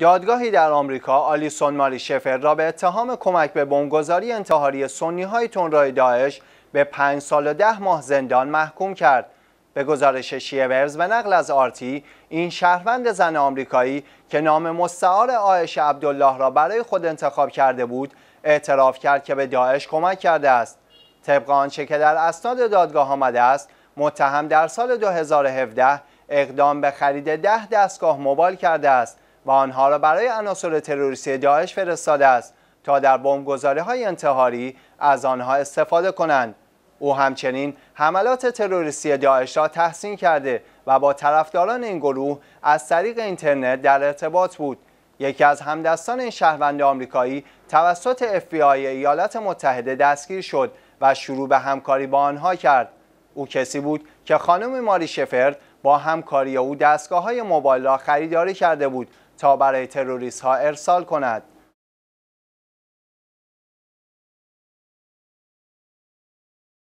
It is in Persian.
دادگاهی در آمریکا آلیسون ماری شفر را به اتهام کمک به بمبگذاری انتحاری سنی های تنرای داعش به پنج سال و ده ماه زندان محکوم کرد. به گزارش شیورز و نقل از آرتی این شهروند زن آمریکایی که نام مستعار آیش عبدالله را برای خود انتخاب کرده بود اعتراف کرد که به داعش کمک کرده است طبق آنچه که در اسناد دادگاه آمده است متهم در سال 2017 اقدام به خرید ده دستگاه موبایل کرده است و آنها را برای عناصر تروریستی داعش فرستاده است تا در بمبگذاری های انتحاری از آنها استفاده کنند او همچنین حملات تروریستی داعش را تحسین کرده و با طرفداران این گروه از طریق اینترنت در ارتباط بود یکی از همدستان این شهروند آمریکایی توسط FBI ایالات متحده دستگیر شد و شروع به همکاری با آنها کرد او کسی بود که خانم ماری شفرد با همکاری او دستگاه های موبایل را خریداری کرده بود تا برای تروریست ها ارسال کند